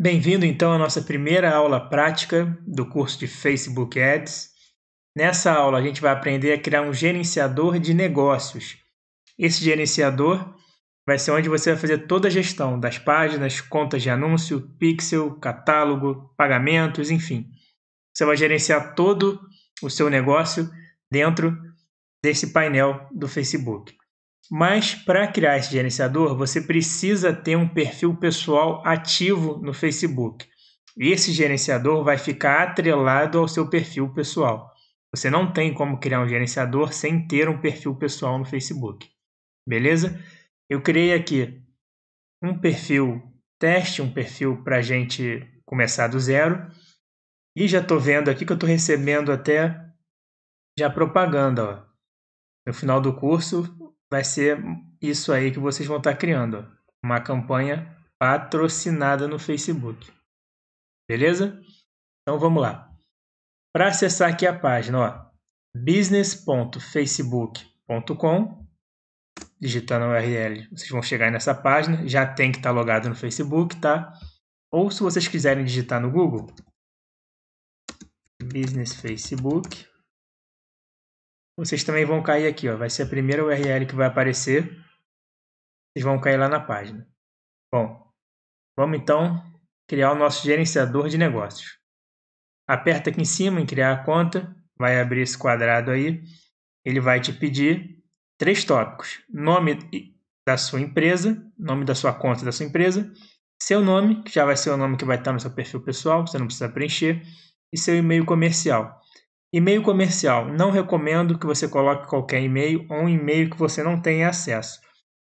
Bem-vindo então à nossa primeira aula prática do curso de Facebook Ads. Nessa aula a gente vai aprender a criar um gerenciador de negócios. Esse gerenciador vai ser onde você vai fazer toda a gestão das páginas, contas de anúncio, pixel, catálogo, pagamentos, enfim. Você vai gerenciar todo o seu negócio dentro desse painel do Facebook. Mas para criar esse gerenciador, você precisa ter um perfil pessoal ativo no Facebook. Esse gerenciador vai ficar atrelado ao seu perfil pessoal. Você não tem como criar um gerenciador sem ter um perfil pessoal no Facebook. Beleza? Eu criei aqui um perfil teste, um perfil para a gente começar do zero. E já estou vendo aqui que eu estou recebendo até já propaganda. Ó. No final do curso, vai ser isso aí que vocês vão estar tá criando. Uma campanha patrocinada no Facebook. Beleza? Então vamos lá. Para acessar aqui a página, ó, business.facebook.com, digitando a URL, vocês vão chegar nessa página, já tem que estar tá logado no Facebook, tá? Ou se vocês quiserem digitar no Google, business facebook vocês também vão cair aqui, ó. vai ser a primeira URL que vai aparecer. Vocês vão cair lá na página. Bom, vamos então criar o nosso gerenciador de negócios. Aperta aqui em cima em criar a conta, vai abrir esse quadrado aí. Ele vai te pedir três tópicos: nome da sua empresa, nome da sua conta da sua empresa, seu nome, que já vai ser o nome que vai estar no seu perfil pessoal, você não precisa preencher, e seu e-mail comercial. E-mail comercial. Não recomendo que você coloque qualquer e-mail ou um e-mail que você não tenha acesso,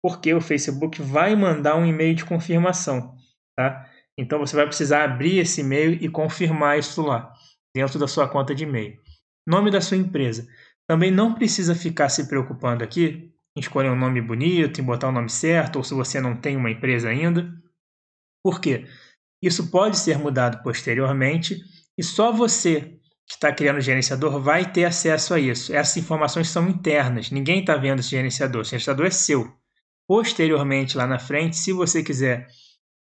porque o Facebook vai mandar um e-mail de confirmação, tá? Então você vai precisar abrir esse e-mail e confirmar isso lá, dentro da sua conta de e-mail. Nome da sua empresa. Também não precisa ficar se preocupando aqui em escolher um nome bonito, em botar o nome certo, ou se você não tem uma empresa ainda. Por quê? Isso pode ser mudado posteriormente e só você que está criando o gerenciador vai ter acesso a isso. Essas informações são internas, ninguém está vendo esse gerenciador, o gerenciador é seu. Posteriormente, lá na frente, se você quiser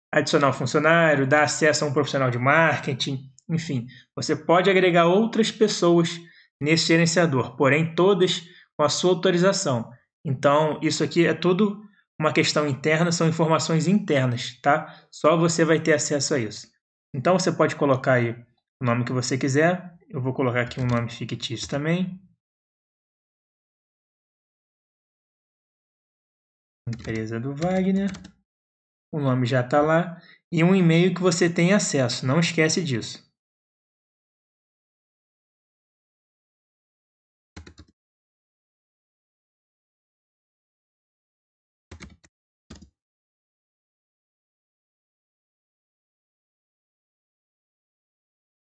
adicionar um funcionário, dar acesso a um profissional de marketing, enfim, você pode agregar outras pessoas nesse gerenciador, porém todas com a sua autorização. Então, isso aqui é tudo uma questão interna, são informações internas, tá? Só você vai ter acesso a isso. Então, você pode colocar aí o nome que você quiser, eu vou colocar aqui um nome fictício também. Empresa do Wagner. O nome já está lá. E um e-mail que você tem acesso. Não esquece disso.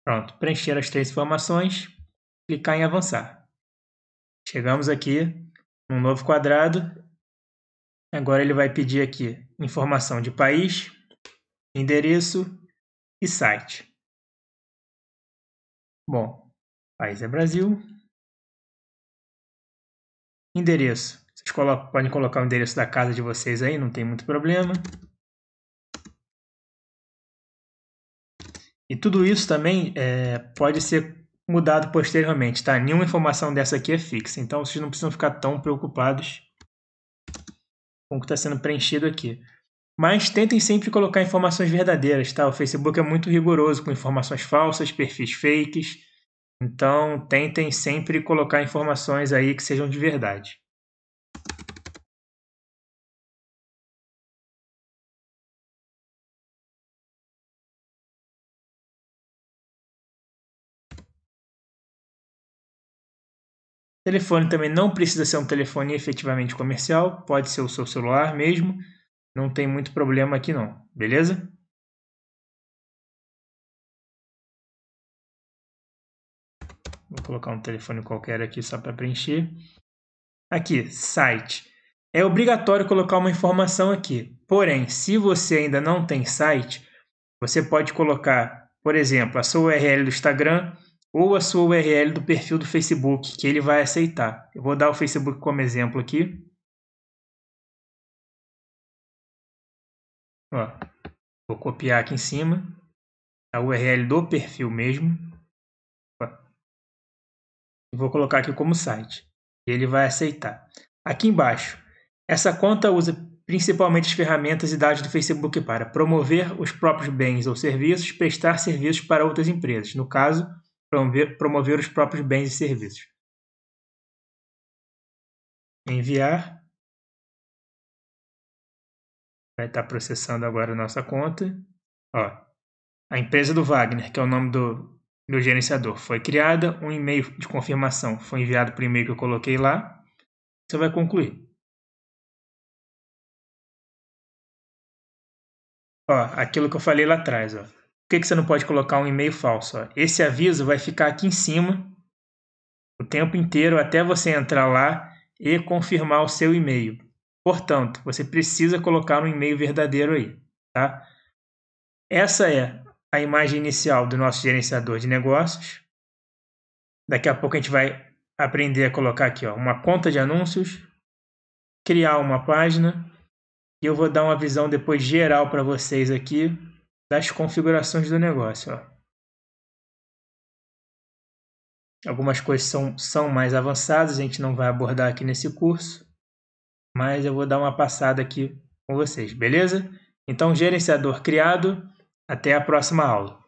Pronto, preencher as três informações, clicar em avançar. Chegamos aqui num novo quadrado. Agora ele vai pedir aqui informação de país, endereço e site. Bom, país é Brasil. Endereço. Vocês podem colocar o endereço da casa de vocês aí, não tem muito problema. E tudo isso também é, pode ser mudado posteriormente, tá? Nenhuma informação dessa aqui é fixa, então vocês não precisam ficar tão preocupados com o que está sendo preenchido aqui. Mas tentem sempre colocar informações verdadeiras, tá? O Facebook é muito rigoroso com informações falsas, perfis fakes, então tentem sempre colocar informações aí que sejam de verdade. Telefone também não precisa ser um telefone efetivamente comercial, pode ser o seu celular mesmo, não tem muito problema aqui não, beleza? Vou colocar um telefone qualquer aqui só para preencher. Aqui, site. É obrigatório colocar uma informação aqui. Porém, se você ainda não tem site, você pode colocar, por exemplo, a sua URL do Instagram, ou a sua URL do perfil do Facebook, que ele vai aceitar. Eu vou dar o Facebook como exemplo aqui. Ó, vou copiar aqui em cima a URL do perfil mesmo. Ó, vou colocar aqui como site. Ele vai aceitar. Aqui embaixo, essa conta usa principalmente as ferramentas e dados do Facebook para promover os próprios bens ou serviços, prestar serviços para outras empresas. No caso, promover, promover os próprios bens e serviços. Enviar. Vai estar processando agora a nossa conta. Ó, a empresa do Wagner, que é o nome do meu gerenciador, foi criada. Um e-mail de confirmação foi enviado para o e-mail que eu coloquei lá. Você vai concluir. Ó, aquilo que eu falei lá atrás, ó que, que você não pode colocar um e-mail falso? Ó? Esse aviso vai ficar aqui em cima o tempo inteiro até você entrar lá e confirmar o seu e-mail. Portanto, você precisa colocar um e-mail verdadeiro aí, tá? Essa é a imagem inicial do nosso gerenciador de negócios. Daqui a pouco a gente vai aprender a colocar aqui ó, uma conta de anúncios, criar uma página e eu vou dar uma visão depois geral para vocês aqui das configurações do negócio. Ó. Algumas coisas são, são mais avançadas, a gente não vai abordar aqui nesse curso, mas eu vou dar uma passada aqui com vocês, beleza? Então, gerenciador criado, até a próxima aula.